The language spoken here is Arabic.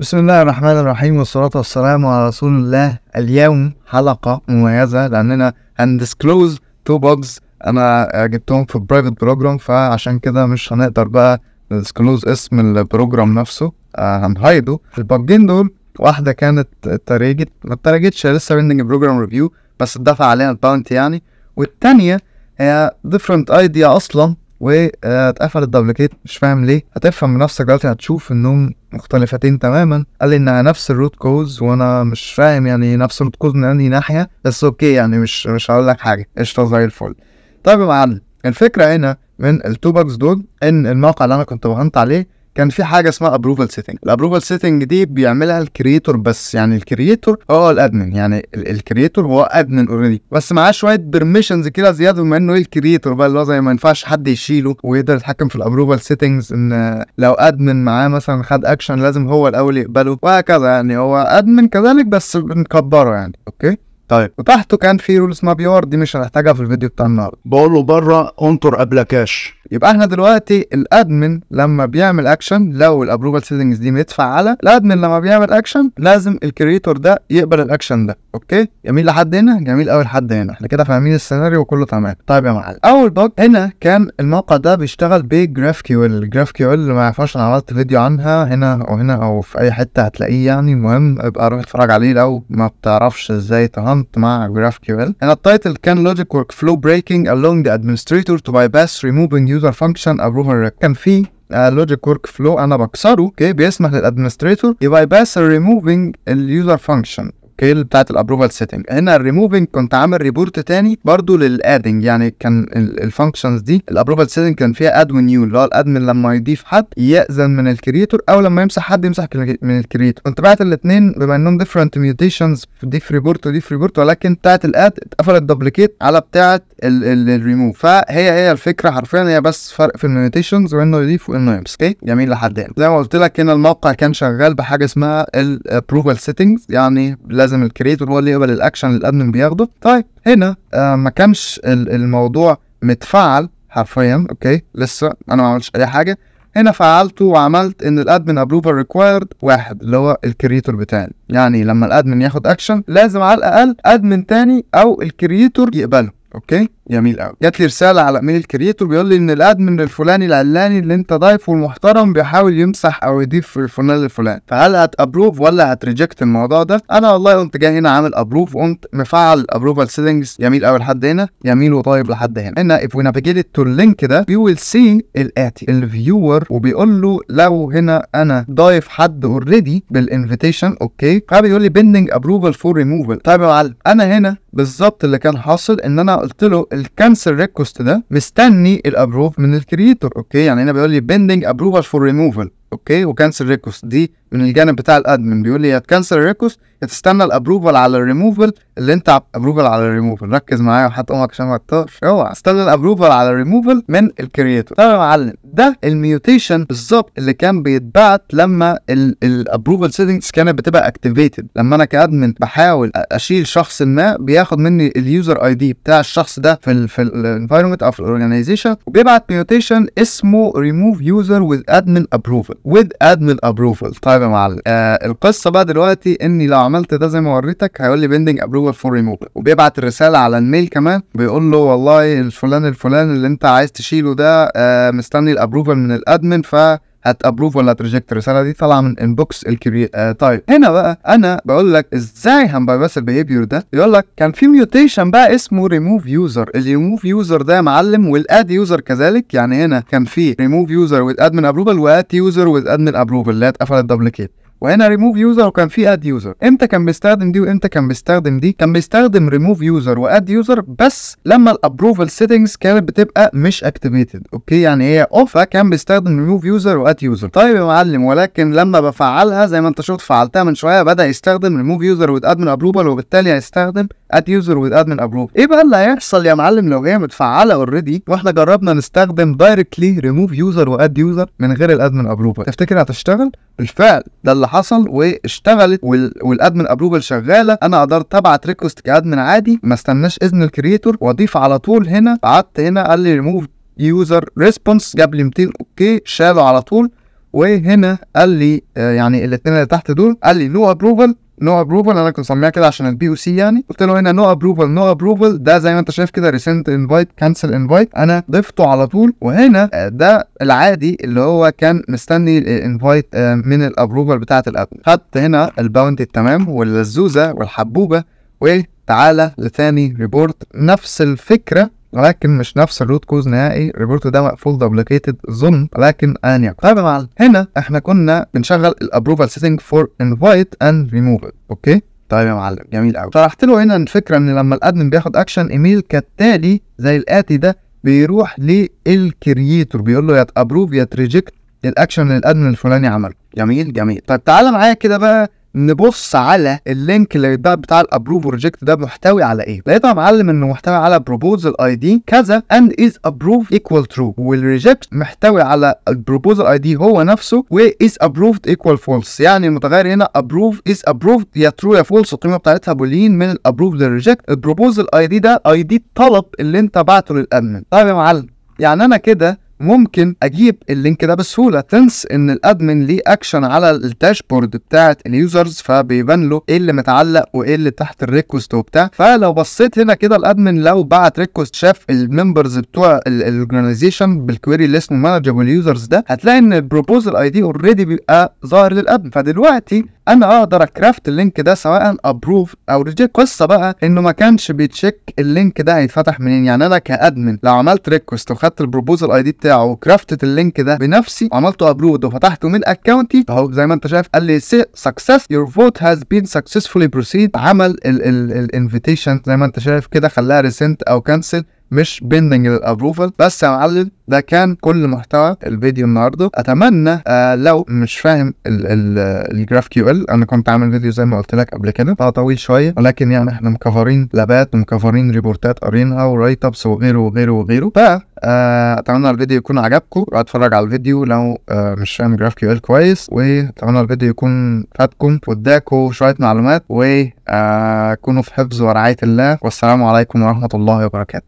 بسم الله الرحمن الرحيم والصلاة والسلام على رسول الله اليوم حلقة مميزة لأننا هندسكلوز تو بوجز أنا جبتهم في برايفت بروجرام فعشان كده مش هنقدر بقى ندسكلوز اسم البروجرام نفسه آه هنهايده الباجين دول واحدة كانت اتريجت ما اتريجتش لسه بندنج بروجرام ريفيو بس اتدفع عليها الباونت يعني والتانية هي ديفرنت ايديا اصلا واتقفلت دبليكيت مش فاهم ليه هتفهم بنفسك دلوقتي هتشوف انهم مختلفتين تماما قال لي انها نفس الروت كوز وانا مش فاهم يعني نفس الروت كوز من انهي ناحيه بس اوكي يعني مش مش هقول لك حاجه قشطه زي الفل طيب يا معلم الفكره هنا من التو باكس دول ان الموقع اللي انا كنت بهنت عليه كان في حاجه اسمها ابروفال سيتنج الابروفال سيتنج دي بيعملها الكرييتور بس يعني الكرييتور هو الادمن يعني الكرييتور هو ادمن اوريدي بس معاه شويه بيرميشنز كده زياده بما انه ايه الكرييتور بقى اللي هو زي ما ينفعش حد يشيله ويقدر يتحكم في الابروفال سيتنجز ان لو ادمن معاه مثلا خد اكشن لازم هو الاول يقبله وهكذا يعني هو ادمن كذلك بس بنكبره يعني اوكي طيب وتحته كان في رول اسمها بيور دي مش هنحتاجها في الفيديو بتاع النهارده بقول له بره انطر قبل كاش يبقى احنا دلوقتي الادمن لما بيعمل اكشن لو الابروفال سيتنجز دي متفعله الادمن لما بيعمل اكشن لازم الكريتور ده يقبل الاكشن ده اوكي جميل لحد هنا جميل قوي لحد هنا احنا كده فاهمين السيناريو وكله تمام طيب يا معلم اول باج هنا كان الموقع ده بيشتغل بجراف كيو ال جراف كيو ال ما يعرفهاش انا عملت فيديو عنها هنا او هنا او في اي حته هتلاقيه يعني المهم ابقى روح اتفرج عليه لو ما بتعرفش ازاي تهنت مع جراف كيو ال هنا التايتل كان لوجيك ورك فلو بريكنج ذا ادمنستريتور تو باي باس removing يوزر فانكشن ابروفر كان في لوجيك ورك فلو انا بكسره اوكي بيسمح للادمنستريتور يباي باس ريموفينج اليوزر فانكشن السكيل بتاعت الابروفال سيتنج هنا الريموفنج كنت عامل ريبورت تاني برضو للادنج يعني كان الفانكشنز دي الابروفال سيتنج كان فيها اد ونيو اللي هو الادمن لما يضيف حد ياذن من الكريتور او لما يمسح حد يمسح من الكريتور كنت بعت الاثنين بما انهم ديفرنت ميوتيشنز دي في ريبورت ودي في ريبورت ولكن بتاعت الاد اتقفلت دوبليكيت على بتاعت الريموف فهي هي الفكره حرفيا هي بس فرق في الميوتيشنز وانه يضيف وانه يمسح اوكي جميل لحد هنا زي ما قلت لك هنا الموقع كان شغال بحاجه اسمها الابروفال سيتنجز يعني لازم الكريتور هو اللي يقبل الاكشن اللي الادمن بياخده طيب هنا آه ما كانش الموضوع متفعل حرفيا اوكي لسه انا ما عملتش اي حاجه هنا فعلته وعملت ان الادمن ابروفر ريكوايرد واحد اللي هو الكريتور بتاعي يعني لما الادمن ياخد اكشن لازم على الاقل ادمن تاني او الكريتور يقبله اوكي جميل قوي جات لي رساله على ايميل الكرييتور بيقول لي ان الادمن الفلاني العلاني اللي انت ضايفه المحترم بيحاول يمسح او يضيف الفلان الفلاني فهل هتابروف ولا هتريجكت الموضوع ده انا والله قمت جاي هنا عامل ابروف وقمت مفعل الابروفال سيتنجز جميل قوي لحد هنا جميل وطيب لحد هنا هنا اف we navigate اللينك ده يو ويل سي الاتي الفيور وبيقول له لو هنا انا ضايف حد اوريدي بالانفيتيشن اوكي فبيقول لي بيندنج ابروفال فور ريموفال طيب يا معلم انا هنا بالظبط اللي كان حاصل ان انا قلت له الكانسل ريكوست ده مستني الابروف من الكرييتور اوكي يعني هنا بيقول لي بيندنج ابروفال فور ريموفال اوكي وكانسل ريكوست دي من الجانب بتاع الادمن بيقول لي يا تكنسل الريكوست يا تستنى الابروفال على الريموفل اللي انت ابروفال على الريموفل ركز معايا وحط امك عشان ما تطفش اوعى استنى الابروفال على الريموفل من الكرييتور طب يا معلم ده الميوتيشن بالظبط اللي كان بيتبعت لما الابروفال سيتنجز كانت بتبقى اكتيفيتد لما انا كادمن بحاول اشيل شخص ما بياخد مني اليوزر اي دي بتاع الشخص ده في ال في الانفايرمنت او في الاورجنايزيشن وبيبعت ميوتيشن اسمه ريموف يوزر وذ ادمن ابروفل وذ ادمن ابروفل طيب طيب يا معلم آه القصه بقى دلوقتي اني لو عملت ده زي ما وريتك هيقول لي بيندنج ابروفال فور ريموفال وبيبعت الرساله على الميل كمان بيقول له والله الفلان الفلان اللي انت عايز تشيله ده آه مستني الابروفال من الادمن ف ات ابروف ولا ريجكت الرساله دي طالعه من انبوكس الكري آه طيب هنا بقى انا بقول لك ازاي هنبايباس البيهيفير ده يقول لك كان في ميوتيشن بقى اسمه ريموف يوزر الريموف يوزر ده يا معلم والاد يوزر كذلك يعني هنا كان في ريموف يوزر وذ ادمن ابروفل وات يوزر وذ ادمن ابروفل اللي اتقفلت دبليكيت وهنا ريموف يوزر وكان في اد يوزر امتى كان بيستخدم دي وامتى كان بيستخدم دي كان بيستخدم ريموف يوزر واد يوزر بس لما الابروفال سيتنجز كانت بتبقى مش اكتيفيتد اوكي يعني هي اوف كان بيستخدم ريموف يوزر واد يوزر طيب يا معلم ولكن لما بفعلها زي ما انت شفت فعلتها من شويه بدا يستخدم ريموف يوزر واد ادمن ابروفال وبالتالي هيستخدم اد يوزر وذ ادمن ابروف ايه بقى اللي هيحصل يا معلم لو هي متفعله اوريدي واحنا جربنا نستخدم دايركتلي ريموف يوزر واد يوزر من غير الادمن ابروفل تفتكر هتشتغل بالفعل ده اللي حصل واشتغلت وال... والادمن ابروفل شغاله انا قدرت ابعت ريكوست كادمن عادي ما استناش اذن الكريتور واضيف على طول هنا قعدت هنا قال لي ريموف يوزر ريسبونس جاب لي 200 اوكي شاله على طول وهنا قال لي آه، يعني الاثنين اللي تحت دول قال لي نو no ابروفل نو ابروفل انا كنت مسميها كده عشان البي او سي يعني قلت له هنا نو ابروفل نو ابروفل ده زي ما انت شايف كده ريسنت انفايت كانسل انفايت انا ضفته على طول وهنا آه، ده العادي اللي هو كان مستني الانفايت آه، من الابروفل بتاعه الابن خدت هنا الباونتي التمام واللزوزه والحبوبه وتعالى لثاني ريبورت نفس الفكره ولكن مش نفس الروت كوز نهائي الريبورت ده مقفول دبليكيتد ظلم ولكن ان يكن طيب يا معلم هنا احنا كنا بنشغل الابروفال سيتنج فور انفايت اند ريموفل اوكي طيب يا معلم جميل قوي شرحت له هنا الفكره ان لما الادمن بياخد اكشن ايميل كالتالي زي الاتي ده بيروح للكرييتور بيقول له يا ابروف يا تريجكت الاكشن اللي الادمن الفلاني عمله جميل جميل طيب تعالى معايا كده بقى نبص على اللينك اللي بيتباع بتاع الابروف وريجكت ده محتوي على ايه لقيتها معلم انه محتوي على بروبوزال اي دي كذا اند از ابروف ايكوال ترو والريجكت محتوي على البروبوزال اي دي هو نفسه واز ابروفد ايكوال فولس يعني المتغير هنا ابروف از ابروفد يا ترو يا فولس القيمه بتاعتها بولين من الابروف للريجكت البروبوزال اي دي ده اي دي الطلب اللي انت بعته للادمن طيب يا معلم يعني انا كده ممكن اجيب اللينك ده بسهوله تنس ان الادمن ليه اكشن على الداشبورد بتاعت اليوزرز فبيبان له ايه اللي متعلق وايه اللي تحت الريكوست وبتاع فلو بصيت هنا كده الادمن لو بعت ريكوست شاف الممبرز بتوع الاورجنايزيشن بالكويري اللي اسمه واليوزرز يوزرز ده هتلاقي ان البروبوزل اي دي اوريدي بيبقى ظاهر للادمن فدلوقتي انا اقدر اكرافت اللينك ده سواء ابروف او ريجكت قصه بقى انه ما كانش بيتشيك اللينك ده هيتفتح منين يعني انا كادمن لو عملت ريكوست وخدت البروبوزل اي دي بتاعه كرافتت اللينك ده بنفسي وعملته ابرود وفتحته من اكونتي اهو زي ما انت شايف قال لي سكسس يور فوت هاز بين سكسسفولي بروسيد عمل الانفيتيشن زي ما انت شايف كده خلاها ريسنت او كانسل مش بيندنج للابروفل بس يا معلم ده كان كل محتوى الفيديو النهارده اتمنى آه لو مش فاهم الجراف كيو ال انا كنت عامل فيديو زي ما قلت لك قبل كده طويل شويه ولكن يعني احنا مكفرين لابات ومكفرين ريبورتات قارينها ورايت ابس وغيره وغيره وغيره ف آه، اتمنى الفيديو يكون عجبكم روح اتفرج على الفيديو لو آه مش فاهم جراف كيو ال كويس واتمنى الفيديو يكون فاتكم واداكم شويه معلومات وكونوا آه في حفظ ورعايه الله والسلام عليكم ورحمه الله وبركاته